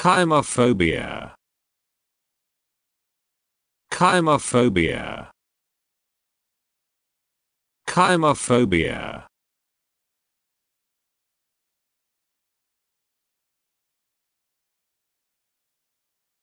Chymophobia. Chymophobia. Chymophobia.